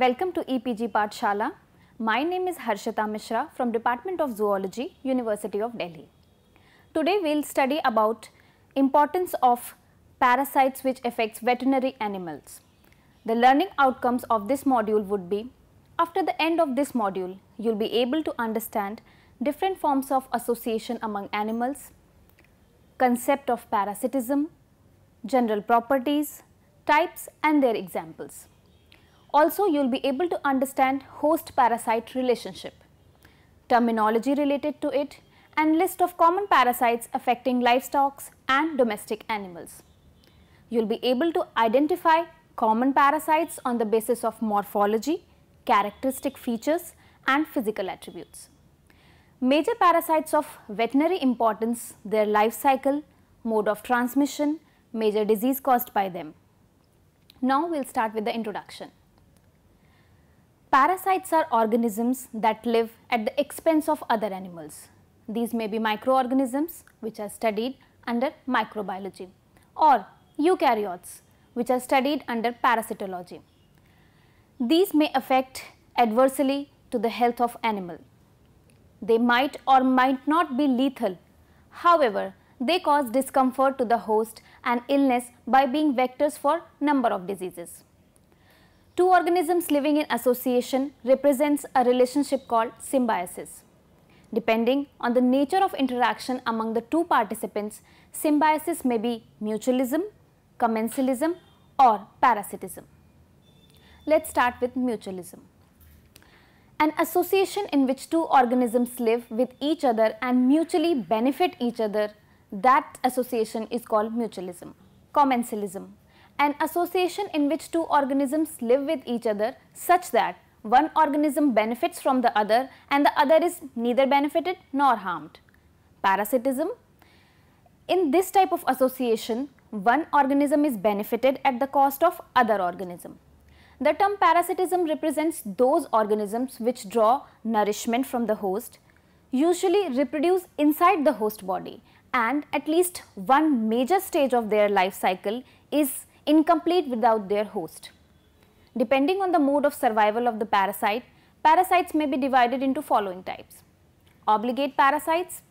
Welcome to EPG Pathshala. My name is Harshita Mishra from Department of Zoology, University of Delhi. Today we'll study about importance of parasites which affects veterinary animals. The learning outcomes of this module would be after the end of this module, you'll be able to understand different forms of association among animals, concept of parasitism, general properties, types and their examples. Also, you will be able to understand host-parasite relationship, terminology related to it and list of common parasites affecting livestock and domestic animals. You will be able to identify common parasites on the basis of morphology, characteristic features and physical attributes. Major parasites of veterinary importance, their life cycle, mode of transmission, major disease caused by them. Now we will start with the introduction. Parasites are organisms that live at the expense of other animals. These may be microorganisms which are studied under microbiology or eukaryotes which are studied under parasitology. These may affect adversely to the health of animal. They might or might not be lethal. However, they cause discomfort to the host and illness by being vectors for number of diseases. Two organisms living in association represents a relationship called symbiosis. Depending on the nature of interaction among the two participants, symbiosis may be mutualism, commensalism or parasitism. Let's start with mutualism. An association in which two organisms live with each other and mutually benefit each other, that association is called mutualism. Commensalism an association in which two organisms live with each other such that one organism benefits from the other and the other is neither benefited nor harmed. Parasitism In this type of association, one organism is benefited at the cost of other organism. The term parasitism represents those organisms which draw nourishment from the host, usually reproduce inside the host body and at least one major stage of their life cycle is incomplete without their host. Depending on the mode of survival of the parasite, parasites may be divided into following types. Obligate parasites.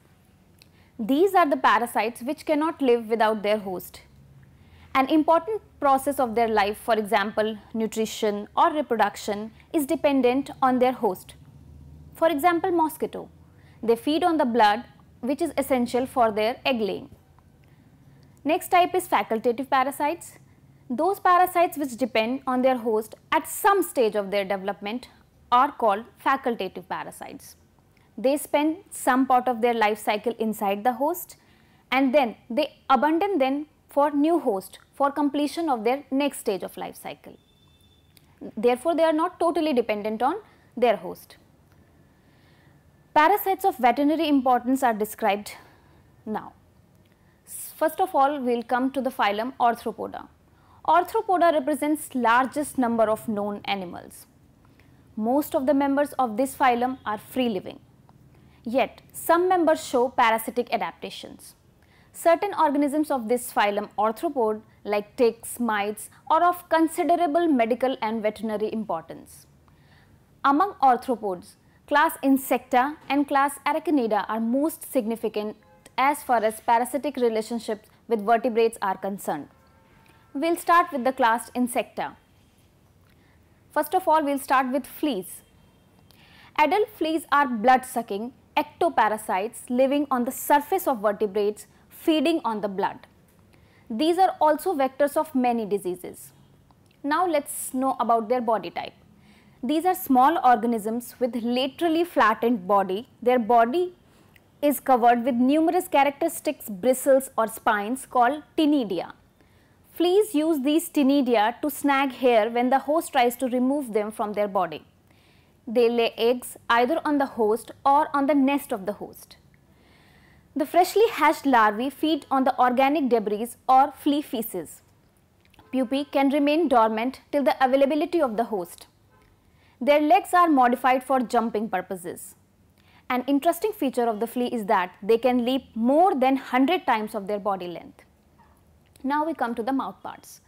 These are the parasites which cannot live without their host. An important process of their life, for example, nutrition or reproduction, is dependent on their host. For example, mosquito. They feed on the blood which is essential for their egg laying. Next type is facultative parasites. Those parasites which depend on their host at some stage of their development are called facultative parasites. They spend some part of their life cycle inside the host and then they abandon them for new host for completion of their next stage of life cycle. Therefore, they are not totally dependent on their host. Parasites of veterinary importance are described now. First of all, we will come to the phylum Arthropoda. Orthopoda represents largest number of known animals. Most of the members of this phylum are free-living. Yet, some members show parasitic adaptations. Certain organisms of this phylum orthopod like ticks, mites are of considerable medical and veterinary importance. Among arthropods, class Insecta and class Arachnida are most significant as far as parasitic relationships with vertebrates are concerned. We will start with the class Insecta. First of all, we will start with fleas. Adult fleas are blood-sucking ectoparasites living on the surface of vertebrates feeding on the blood. These are also vectors of many diseases. Now let's know about their body type. These are small organisms with laterally flattened body. Their body is covered with numerous characteristics, bristles or spines called tinnidia. Fleas use these tinidia to snag hair when the host tries to remove them from their body. They lay eggs either on the host or on the nest of the host. The freshly hatched larvae feed on the organic debris or flea feces. Pupae can remain dormant till the availability of the host. Their legs are modified for jumping purposes. An interesting feature of the flea is that they can leap more than 100 times of their body length. Now we come to the mouth parts.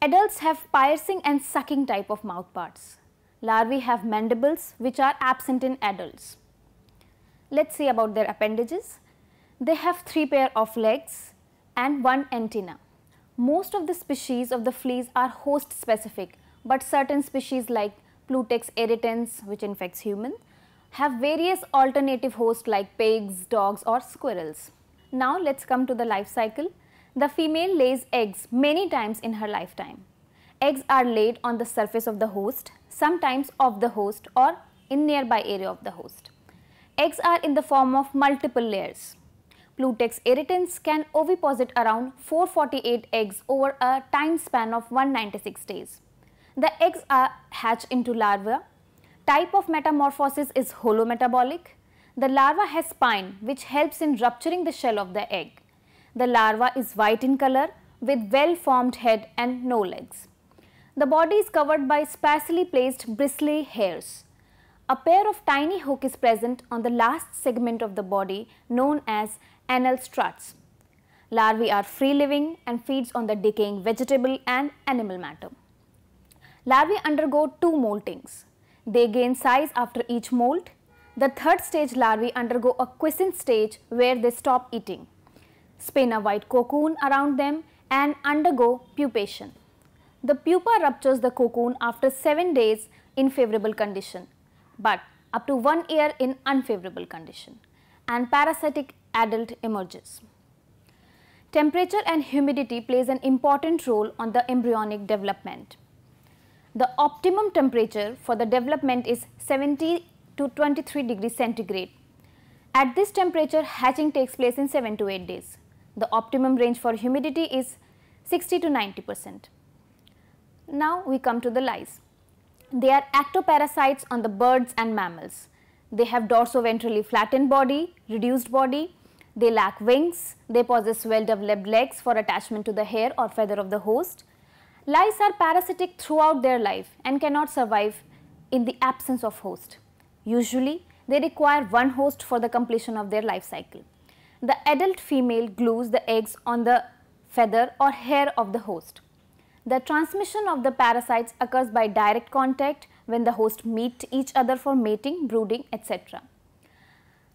Adults have piercing and sucking type of mouth parts. Larvae have mandibles which are absent in adults. Let's see about their appendages. They have three pair of legs and one antenna. Most of the species of the fleas are host specific but certain species like Plutex irritans which infects humans have various alternative hosts like pigs, dogs or squirrels. Now let's come to the life cycle the female lays eggs many times in her lifetime. Eggs are laid on the surface of the host, sometimes of the host or in nearby area of the host. Eggs are in the form of multiple layers. Plutex irritans can oviposit around 448 eggs over a time span of 196 days. The eggs are hatched into larvae. Type of metamorphosis is holometabolic. The larva has spine which helps in rupturing the shell of the egg. The larva is white in color with well-formed head and no legs. The body is covered by sparsely placed bristly hairs. A pair of tiny hook is present on the last segment of the body known as anal struts. Larvae are free-living and feeds on the decaying vegetable and animal matter. Larvae undergo two moltings. They gain size after each molt. The third stage larvae undergo a quiescent stage where they stop eating spin a white cocoon around them and undergo pupation. The pupa ruptures the cocoon after 7 days in favorable condition but up to 1 year in unfavorable condition and parasitic adult emerges. Temperature and humidity plays an important role on the embryonic development. The optimum temperature for the development is 70 to 23 degrees centigrade. At this temperature hatching takes place in 7 to 8 days. The optimum range for humidity is 60 to 90 percent. Now we come to the lice. They are ectoparasites on the birds and mammals. They have dorsoventrally flattened body, reduced body, they lack wings, they possess well developed legs for attachment to the hair or feather of the host. Lice are parasitic throughout their life and cannot survive in the absence of host. Usually, they require one host for the completion of their life cycle the adult female glues the eggs on the feather or hair of the host. The transmission of the parasites occurs by direct contact when the host meet each other for mating, brooding, etc.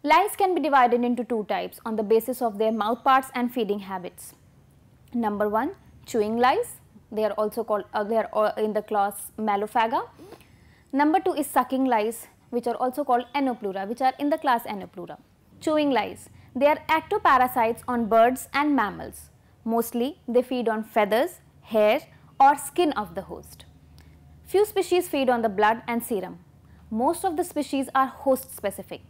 Lice can be divided into two types on the basis of their mouthparts and feeding habits. Number 1 chewing lice they are also called uh, they are uh, in the class Malophaga. Number 2 is sucking lice which are also called Anoplura which are in the class Anoplura. Chewing lice they are ectoparasites on birds and mammals. Mostly, they feed on feathers, hair or skin of the host. Few species feed on the blood and serum. Most of the species are host specific.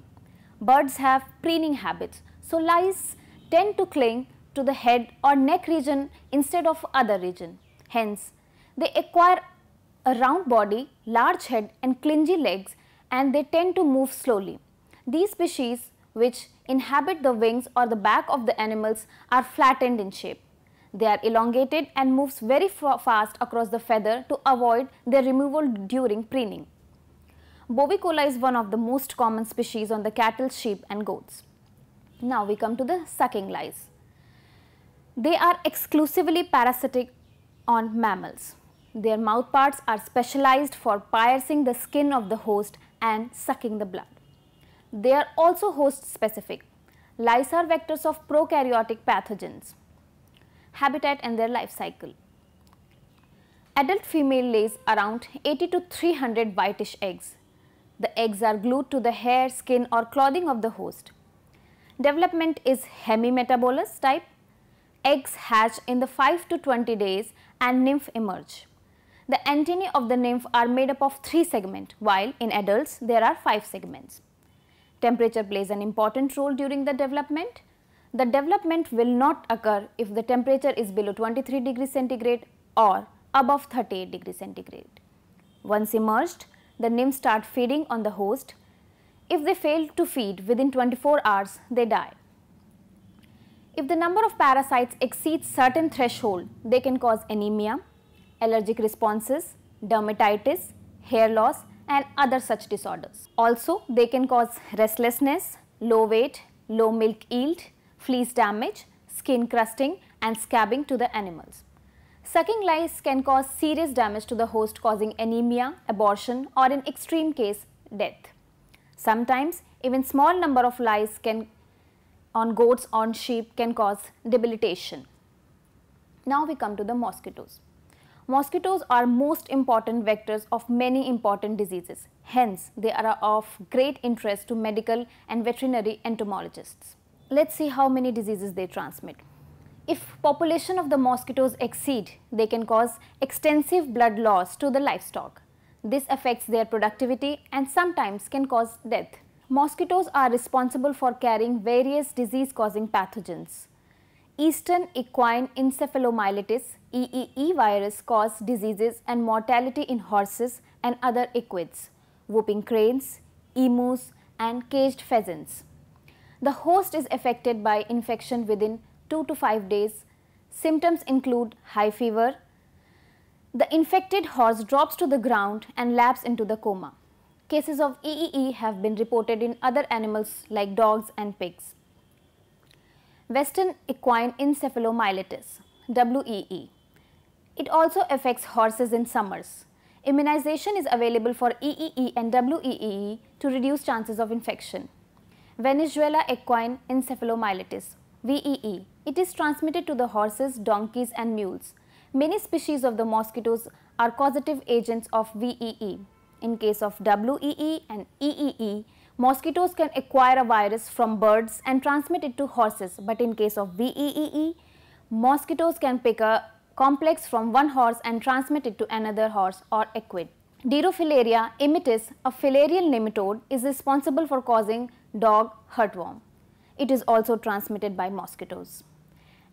Birds have preening habits, so lice tend to cling to the head or neck region instead of other region. Hence, they acquire a round body, large head and clingy legs and they tend to move slowly. These species which inhabit the wings or the back of the animals are flattened in shape. They are elongated and moves very fast across the feather to avoid their removal during preening. Bovicola is one of the most common species on the cattle, sheep and goats. Now we come to the sucking lice. They are exclusively parasitic on mammals. Their mouthparts are specialized for piercing the skin of the host and sucking the blood. They are also host specific. Lice are vectors of prokaryotic pathogens. Habitat and their life cycle. Adult female lays around 80 to 300 whitish eggs. The eggs are glued to the hair, skin or clothing of the host. Development is hemimetabolous type. Eggs hatch in the 5 to 20 days and nymph emerge. The antennae of the nymph are made up of 3 segments while in adults there are 5 segments. Temperature plays an important role during the development. The development will not occur if the temperature is below 23 degrees centigrade or above 38 degrees centigrade. Once immersed, the nymphs start feeding on the host. If they fail to feed within 24 hours, they die. If the number of parasites exceeds certain threshold, they can cause anemia, allergic responses, dermatitis, hair loss and other such disorders. Also, they can cause restlessness, low weight, low milk yield, fleece damage, skin crusting and scabbing to the animals. Sucking lice can cause serious damage to the host causing anemia, abortion or in extreme case death. Sometimes even small number of lice can on goats on sheep can cause debilitation. Now we come to the mosquitoes. Mosquitoes are most important vectors of many important diseases. Hence, they are of great interest to medical and veterinary entomologists. Let's see how many diseases they transmit. If population of the mosquitoes exceed, they can cause extensive blood loss to the livestock. This affects their productivity and sometimes can cause death. Mosquitoes are responsible for carrying various disease-causing pathogens. Eastern equine encephalomyelitis EEE virus cause diseases and mortality in horses and other equids, whooping cranes, emus and caged pheasants. The host is affected by infection within 2 to 5 days. Symptoms include high fever. The infected horse drops to the ground and laps into the coma. Cases of EEE have been reported in other animals like dogs and pigs. Western equine encephalomyelitis, WEE. It also affects horses in summers. Immunization is available for EEE and WEEE to reduce chances of infection. Venezuela equine encephalomyelitis, VEE. It is transmitted to the horses, donkeys and mules. Many species of the mosquitoes are causative agents of VEE. In case of WEE and EEE, Mosquitoes can acquire a virus from birds and transmit it to horses, but in case of VEEE, mosquitoes can pick a complex from one horse and transmit it to another horse or equid. Dirofilaria imitis, a filarial nematode, is responsible for causing dog heartworm. It is also transmitted by mosquitoes.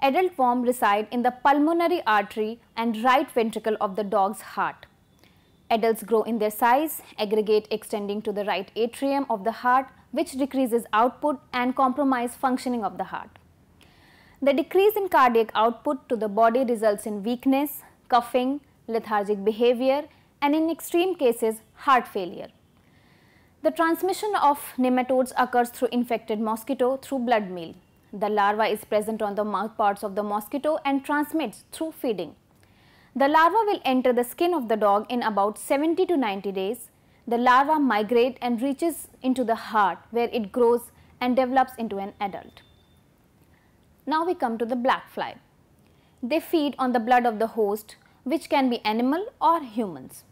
Adult worm reside in the pulmonary artery and right ventricle of the dog's heart. Adults grow in their size, aggregate extending to the right atrium of the heart which decreases output and compromise functioning of the heart. The decrease in cardiac output to the body results in weakness, coughing, lethargic behavior and in extreme cases heart failure. The transmission of nematodes occurs through infected mosquito through blood meal. The larva is present on the mouth parts of the mosquito and transmits through feeding. The larva will enter the skin of the dog in about 70 to 90 days. The larva migrate and reaches into the heart where it grows and develops into an adult. Now we come to the black fly. They feed on the blood of the host which can be animal or humans.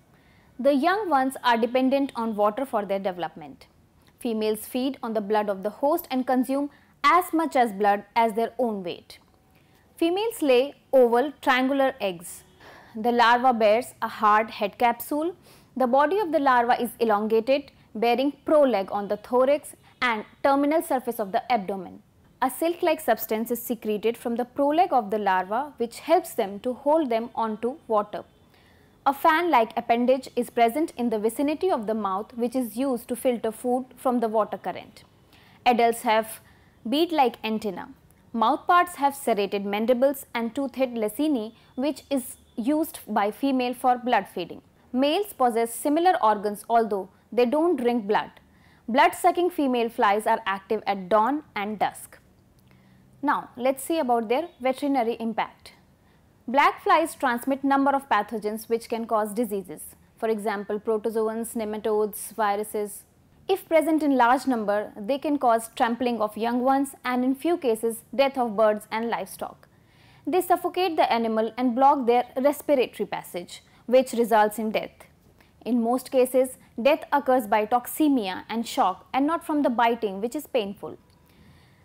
The young ones are dependent on water for their development. Females feed on the blood of the host and consume as much as blood as their own weight. Females lay oval triangular eggs the larva bears a hard head capsule. The body of the larva is elongated, bearing proleg on the thorax and terminal surface of the abdomen. A silk-like substance is secreted from the proleg of the larva which helps them to hold them onto water. A fan-like appendage is present in the vicinity of the mouth which is used to filter food from the water current. Adults have bead-like antenna. Mouthparts have serrated mandibles and toothed lacini which is used by female for blood feeding. Males possess similar organs although they don't drink blood. Blood-sucking female flies are active at dawn and dusk. Now, let's see about their veterinary impact. Black flies transmit number of pathogens which can cause diseases. For example, protozoans, nematodes, viruses. If present in large number, they can cause trampling of young ones and in few cases, death of birds and livestock they suffocate the animal and block their respiratory passage, which results in death. In most cases, death occurs by toxemia and shock and not from the biting which is painful.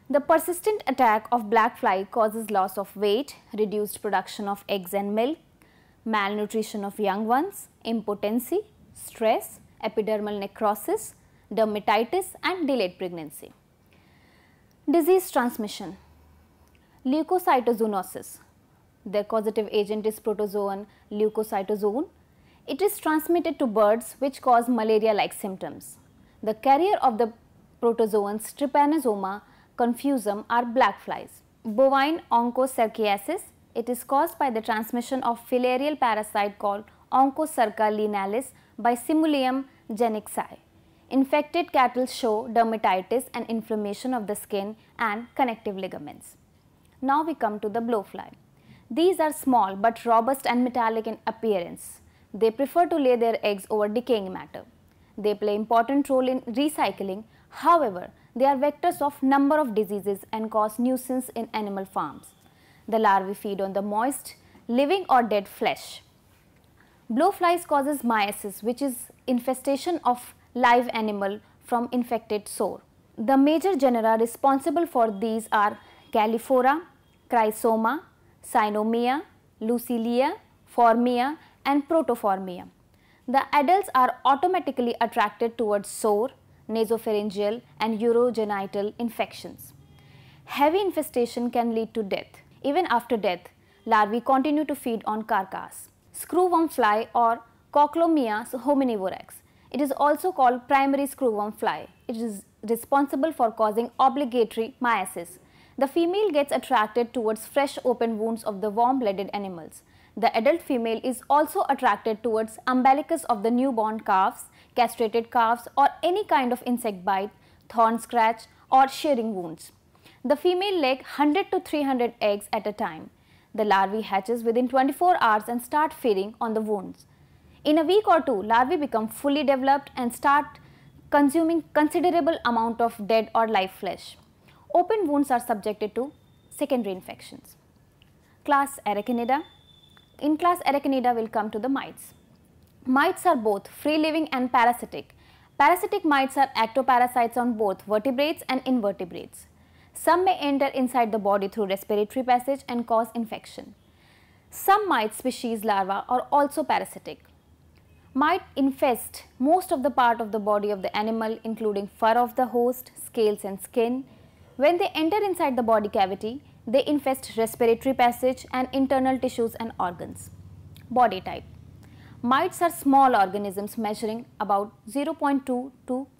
The persistent attack of black fly causes loss of weight, reduced production of eggs and milk, malnutrition of young ones, impotency, stress, epidermal necrosis, dermatitis and delayed pregnancy. Disease transmission Leucocytozoonosis. Their causative agent is protozoan leucocytozone. It is transmitted to birds which cause malaria-like symptoms. The carrier of the protozoans trypanosoma confusum are black flies. Bovine onchocerciasis, it is caused by the transmission of filarial parasite called Onchocerca linalis by Simulium genixi. Infected cattle show dermatitis and inflammation of the skin and connective ligaments. Now we come to the blowfly. These are small but robust and metallic in appearance. They prefer to lay their eggs over decaying matter. They play important role in recycling. However, they are vectors of number of diseases and cause nuisance in animal farms. The larvae feed on the moist, living or dead flesh. Blowflies causes myosis which is infestation of live animal from infected sore. The major genera responsible for these are Califora, Chrysoma, Cynomia, Lucilia, Formia and Protoformia. The adults are automatically attracted towards sore, nasopharyngeal and urogenital infections. Heavy infestation can lead to death. Even after death, larvae continue to feed on carcass. Screwworm fly or Cochlomias hominivorax. It is also called primary screwworm fly. It is responsible for causing obligatory meiosis the female gets attracted towards fresh open wounds of the warm-blooded animals. The adult female is also attracted towards umbilicus of the newborn calves, castrated calves or any kind of insect bite, thorn scratch or shearing wounds. The female lays 100 to 300 eggs at a time. The larvae hatches within 24 hours and start feeding on the wounds. In a week or two, larvae become fully developed and start consuming considerable amount of dead or live flesh. Open wounds are subjected to secondary infections. Class Arachnida. In class Arachnida, we'll come to the mites. Mites are both free-living and parasitic. Parasitic mites are ectoparasites on both vertebrates and invertebrates. Some may enter inside the body through respiratory passage and cause infection. Some mite species larvae are also parasitic. Mite infest most of the part of the body of the animal including fur of the host, scales and skin, when they enter inside the body cavity, they infest respiratory passage and internal tissues and organs. Body type Mites are small organisms measuring about 0.2 to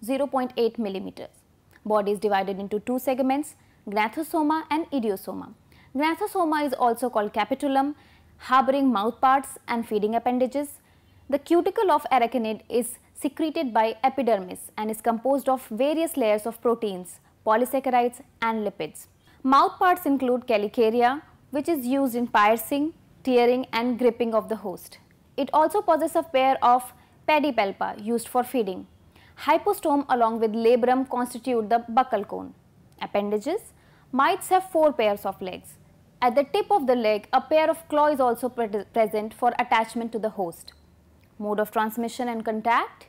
0.8 millimeters. Body is divided into two segments, gnathosoma and idiosoma. Gnathosoma is also called capitulum, harboring mouthparts and feeding appendages. The cuticle of arachnid is secreted by epidermis and is composed of various layers of proteins, polysaccharides and lipids. Mouthparts include calicaria, which is used in piercing, tearing and gripping of the host. It also possesses a pair of pedipalpa used for feeding. Hypostome along with labrum constitute the buccal cone. Appendages Mites have four pairs of legs. At the tip of the leg, a pair of claw is also pre present for attachment to the host. Mode of transmission and contact.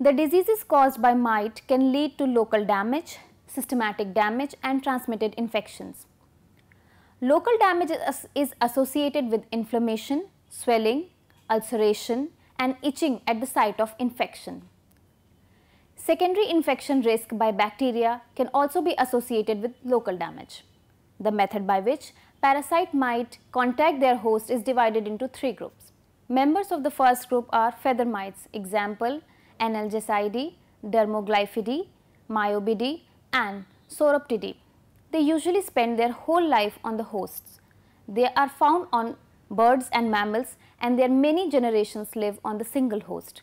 The diseases caused by mite can lead to local damage, systematic damage and transmitted infections. Local damage is associated with inflammation, swelling, ulceration and itching at the site of infection. Secondary infection risk by bacteria can also be associated with local damage. The method by which parasite might contact their host is divided into three groups. Members of the first group are feather mites, example analgesidae, dermoglyphidae, myobidae and Sauroptidae. They usually spend their whole life on the hosts. They are found on birds and mammals and their many generations live on the single host.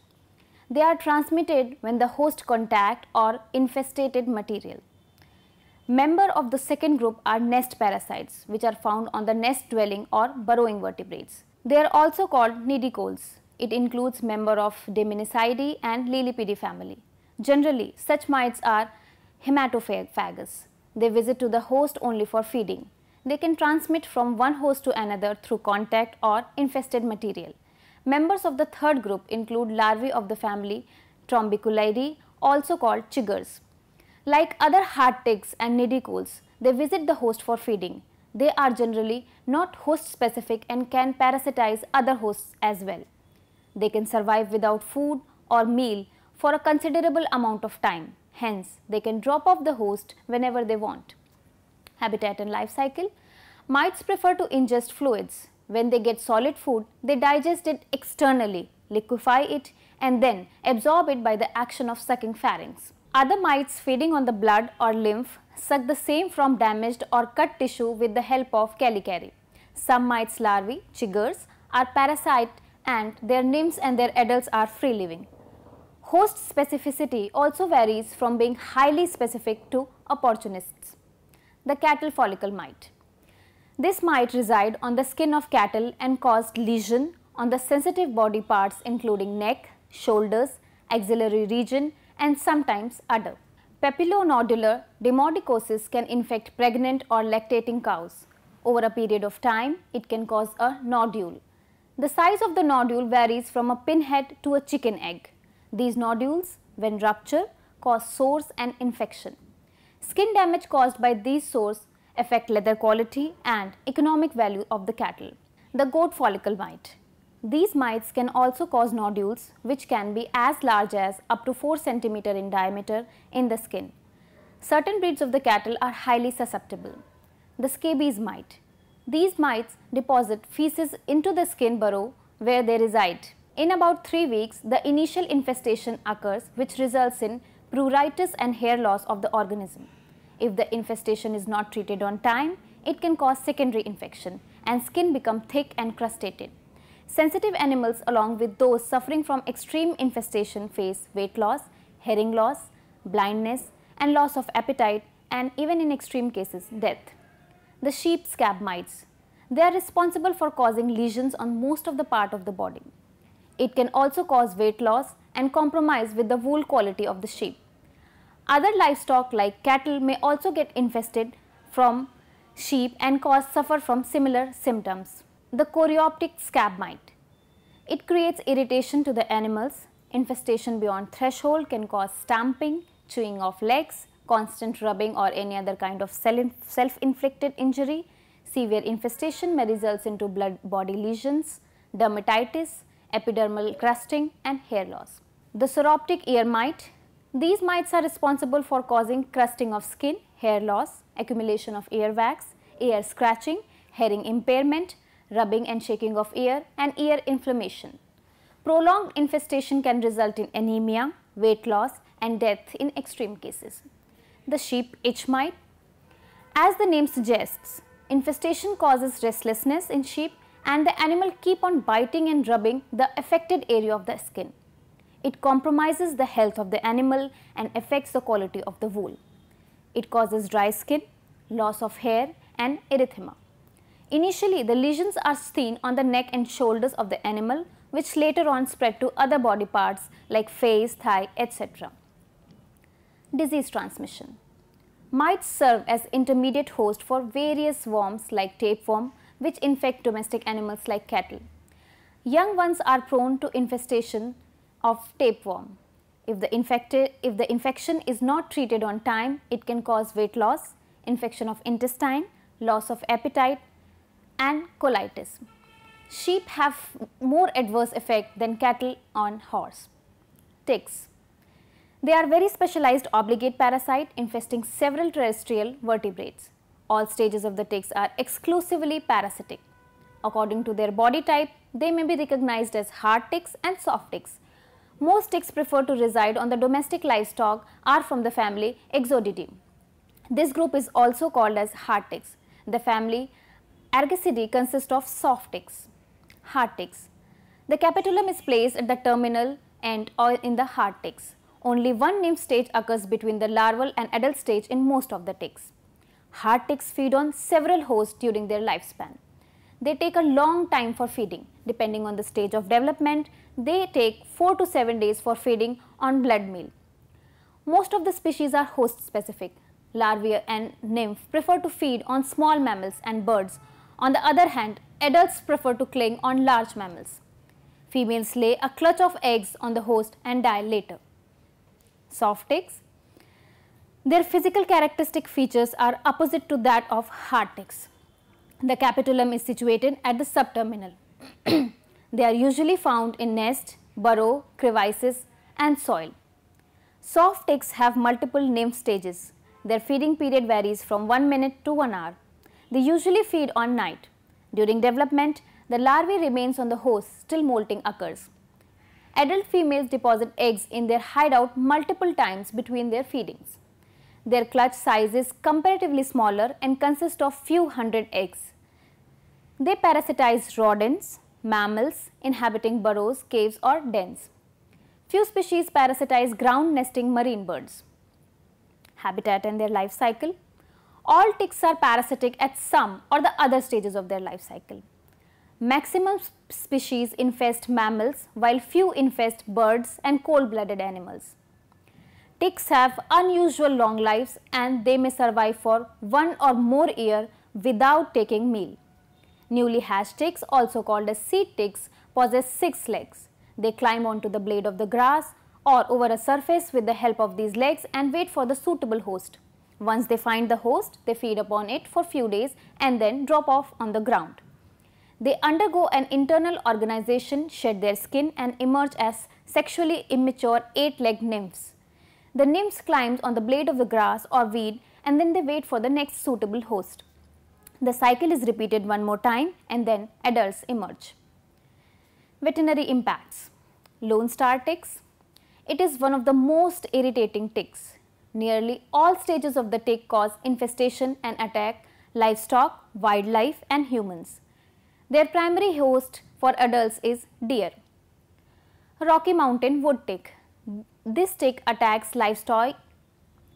They are transmitted when the host contact or infestated material. Member of the second group are nest parasites which are found on the nest dwelling or burrowing vertebrates. They are also called nidicoles. It includes member of Deminicidae and Lilipidae family. Generally, such mites are Hematophagous. They visit to the host only for feeding. They can transmit from one host to another through contact or infested material. Members of the third group include larvae of the family Trombiculidae, also called chiggers. Like other hard ticks and nidicoles, they visit the host for feeding. They are generally not host specific and can parasitize other hosts as well. They can survive without food or meal for a considerable amount of time. Hence, they can drop off the host whenever they want. Habitat and life cycle. Mites prefer to ingest fluids. When they get solid food, they digest it externally, liquefy it and then absorb it by the action of sucking pharynx. Other mites feeding on the blood or lymph suck the same from damaged or cut tissue with the help of calicary. Some mites larvae, chiggers, are parasite and their nymphs and their adults are free living host specificity also varies from being highly specific to opportunists. The cattle follicle mite. This mite reside on the skin of cattle and causes lesion on the sensitive body parts including neck, shoulders, axillary region and sometimes udder. Papillonodular demodicosis can infect pregnant or lactating cows. Over a period of time, it can cause a nodule. The size of the nodule varies from a pinhead to a chicken egg. These nodules, when rupture, cause sores and infection. Skin damage caused by these sores affect leather quality and economic value of the cattle. The goat follicle mite. These mites can also cause nodules which can be as large as up to 4 cm in diameter in the skin. Certain breeds of the cattle are highly susceptible. The scabies mite. These mites deposit feces into the skin burrow where they reside. In about three weeks, the initial infestation occurs which results in pruritus and hair loss of the organism. If the infestation is not treated on time, it can cause secondary infection and skin become thick and crustated. Sensitive animals along with those suffering from extreme infestation face weight loss, hearing loss, blindness and loss of appetite and even in extreme cases death. The sheep scab mites. They are responsible for causing lesions on most of the part of the body. It can also cause weight loss and compromise with the wool quality of the sheep. Other livestock like cattle may also get infested from sheep and cause suffer from similar symptoms. The coreoptic scab mite. It creates irritation to the animals. Infestation beyond threshold can cause stamping, chewing of legs, constant rubbing or any other kind of self-inflicted injury. Severe infestation may result into blood body lesions, dermatitis, epidermal crusting and hair loss. The seroptic ear mite. These mites are responsible for causing crusting of skin, hair loss, accumulation of ear wax, ear scratching, hearing impairment, rubbing and shaking of ear and ear inflammation. Prolonged infestation can result in anemia, weight loss and death in extreme cases. The sheep itch mite. As the name suggests, infestation causes restlessness in sheep and the animal keep on biting and rubbing the affected area of the skin. It compromises the health of the animal and affects the quality of the wool. It causes dry skin, loss of hair and erythema. Initially, the lesions are seen on the neck and shoulders of the animal which later on spread to other body parts like face, thigh, etc. Disease transmission. Mites serve as intermediate host for various worms like tapeworm, which infect domestic animals like cattle. Young ones are prone to infestation of tapeworm. If the, infected, if the infection is not treated on time, it can cause weight loss, infection of intestine, loss of appetite and colitis. Sheep have more adverse effect than cattle on horse. Ticks. They are very specialized obligate parasite infesting several terrestrial vertebrates. All stages of the ticks are exclusively parasitic. According to their body type, they may be recognized as hard ticks and soft ticks. Most ticks prefer to reside on the domestic livestock are from the family Exodidae. This group is also called as hard ticks. The family Argasidae consists of soft ticks, hard ticks. The capitulum is placed at the terminal end or in the hard ticks. Only one nymph stage occurs between the larval and adult stage in most of the ticks. Heart ticks feed on several hosts during their lifespan. They take a long time for feeding. Depending on the stage of development, they take 4 to 7 days for feeding on blood meal. Most of the species are host specific. Larvae and nymph prefer to feed on small mammals and birds. On the other hand, adults prefer to cling on large mammals. Females lay a clutch of eggs on the host and die later. Soft ticks. Their physical characteristic features are opposite to that of hard ticks. The capitulum is situated at the subterminal. they are usually found in nest, burrow, crevices and soil. Soft ticks have multiple nymph stages. Their feeding period varies from 1 minute to 1 hour. They usually feed on night. During development, the larvae remains on the host till molting occurs. Adult females deposit eggs in their hideout multiple times between their feedings. Their clutch size is comparatively smaller and consists of few hundred eggs. They parasitize rodents, mammals inhabiting burrows, caves or dens. Few species parasitize ground nesting marine birds. Habitat and their life cycle. All ticks are parasitic at some or the other stages of their life cycle. Maximum species infest mammals while few infest birds and cold-blooded animals. Ticks have unusual long lives and they may survive for one or more year without taking meal. Newly hatched ticks, also called as seed ticks, possess six legs. They climb onto the blade of the grass or over a surface with the help of these legs and wait for the suitable host. Once they find the host, they feed upon it for few days and then drop off on the ground. They undergo an internal organization, shed their skin and emerge as sexually immature eight-legged nymphs. The nymphs climb on the blade of the grass or weed and then they wait for the next suitable host. The cycle is repeated one more time and then adults emerge. Veterinary impacts. Lone star ticks. It is one of the most irritating ticks. Nearly all stages of the tick cause infestation and attack livestock, wildlife and humans. Their primary host for adults is deer. Rocky Mountain wood tick. This tick attacks livestock.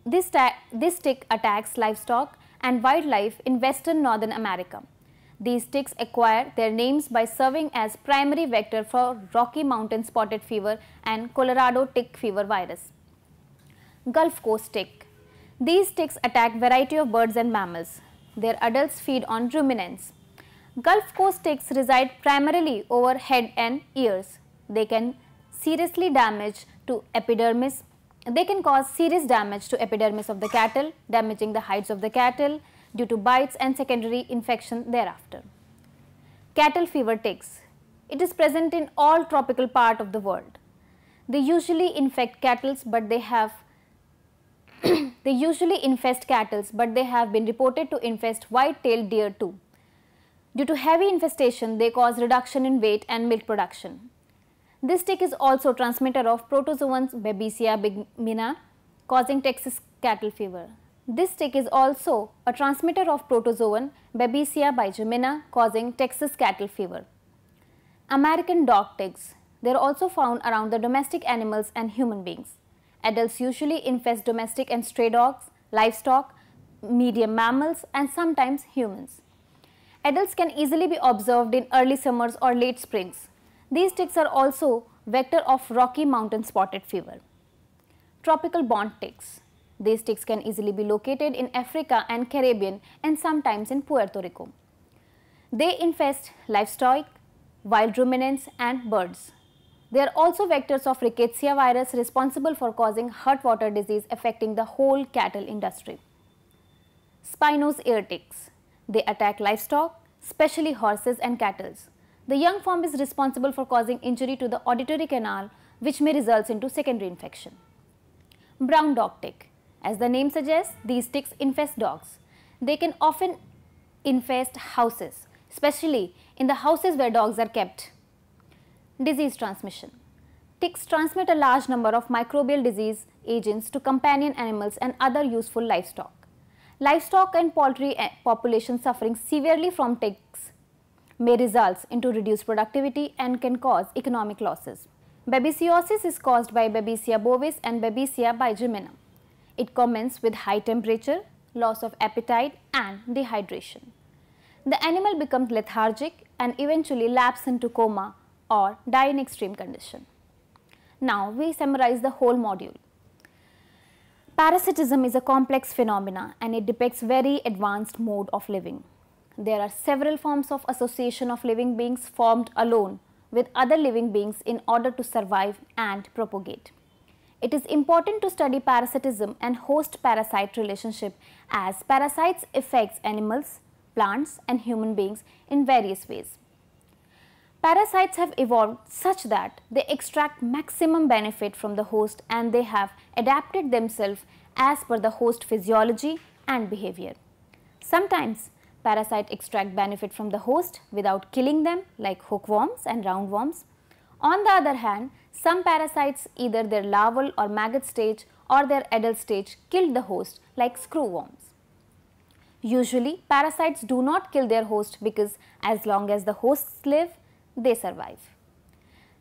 This, this tick attacks livestock and wildlife in western Northern America. These ticks acquire their names by serving as primary vector for Rocky Mountain spotted fever and Colorado tick fever virus. Gulf Coast tick. These ticks attack variety of birds and mammals. Their adults feed on ruminants. Gulf Coast ticks reside primarily over head and ears. They can seriously damage to epidermis. They can cause serious damage to epidermis of the cattle, damaging the hides of the cattle due to bites and secondary infection thereafter. Cattle fever ticks. It is present in all tropical part of the world. They usually infect cattle but they have they usually infest cattle but they have been reported to infest white-tailed deer too. Due to heavy infestation, they cause reduction in weight and milk production. This tick is also transmitter of protozoans Babesia bigmina causing Texas cattle fever. This tick is also a transmitter of protozoan Babesia bigemina causing Texas cattle fever. American dog ticks. They are also found around the domestic animals and human beings. Adults usually infest domestic and stray dogs, livestock, medium mammals and sometimes humans. Adults can easily be observed in early summers or late springs. These ticks are also vector of Rocky Mountain spotted fever. Tropical bond ticks. These ticks can easily be located in Africa and Caribbean and sometimes in Puerto Rico. They infest livestock, wild ruminants and birds. They are also vectors of rickettsia virus responsible for causing hot water disease affecting the whole cattle industry. Spinos ear ticks. They attack livestock, especially horses and cattle. The young form is responsible for causing injury to the auditory canal which may result into secondary infection. Brown dog tick. As the name suggests, these ticks infest dogs. They can often infest houses, especially in the houses where dogs are kept. Disease transmission. Ticks transmit a large number of microbial disease agents to companion animals and other useful livestock. Livestock and poultry eh, populations suffering severely from ticks may result into reduced productivity and can cause economic losses. Babesiosis is caused by Babesia bovis and Babesia bigeminum. It commences with high temperature, loss of appetite and dehydration. The animal becomes lethargic and eventually lapses into coma or die in extreme condition. Now we summarize the whole module. Parasitism is a complex phenomena and it depicts very advanced mode of living. There are several forms of association of living beings formed alone with other living beings in order to survive and propagate. It is important to study parasitism and host-parasite relationship as parasites affects animals, plants and human beings in various ways. Parasites have evolved such that they extract maximum benefit from the host and they have adapted themselves as per the host physiology and behavior. Sometimes Parasite extract benefit from the host without killing them like hookworms and roundworms. On the other hand, some parasites either their larval or maggot stage or their adult stage kill the host like screwworms. Usually, parasites do not kill their host because as long as the hosts live, they survive.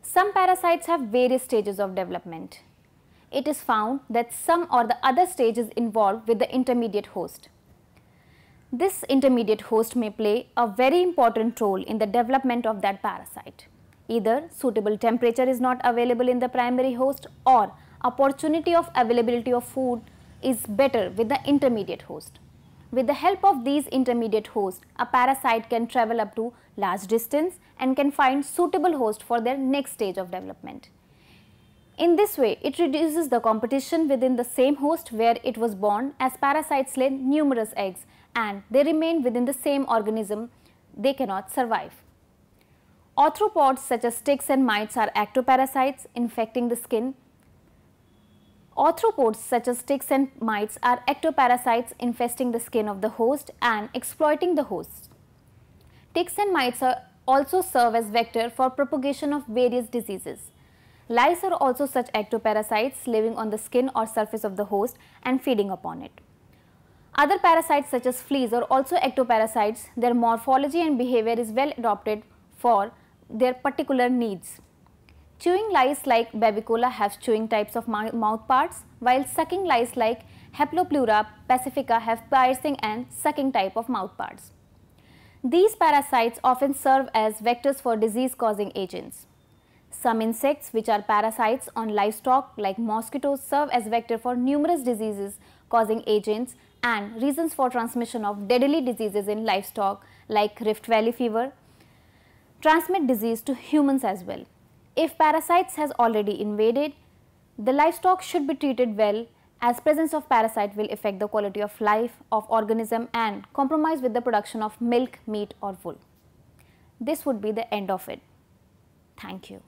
Some parasites have various stages of development. It is found that some or the other stage is involved with the intermediate host. This intermediate host may play a very important role in the development of that parasite. Either suitable temperature is not available in the primary host or opportunity of availability of food is better with the intermediate host. With the help of these intermediate hosts, a parasite can travel up to large distance and can find suitable host for their next stage of development. In this way, it reduces the competition within the same host where it was born as parasites lay numerous eggs and they remain within the same organism, they cannot survive. Arthropods such as ticks and mites are ectoparasites infecting the skin. Arthropods such as ticks and mites are ectoparasites infesting the skin of the host and exploiting the host. Ticks and mites are also serve as vector for propagation of various diseases. Lice are also such ectoparasites living on the skin or surface of the host and feeding upon it. Other parasites such as fleas are also ectoparasites. Their morphology and behavior is well adapted for their particular needs. Chewing lice like Babicola have chewing types of mouth parts, while sucking lice like Haploplura pacifica have piercing and sucking type of mouth parts. These parasites often serve as vectors for disease causing agents. Some insects which are parasites on livestock like mosquitoes serve as vector for numerous diseases causing agents and reasons for transmission of deadly diseases in livestock like Rift Valley fever transmit disease to humans as well. If parasites has already invaded, the livestock should be treated well as presence of parasite will affect the quality of life of organism and compromise with the production of milk, meat or wool. This would be the end of it. Thank you.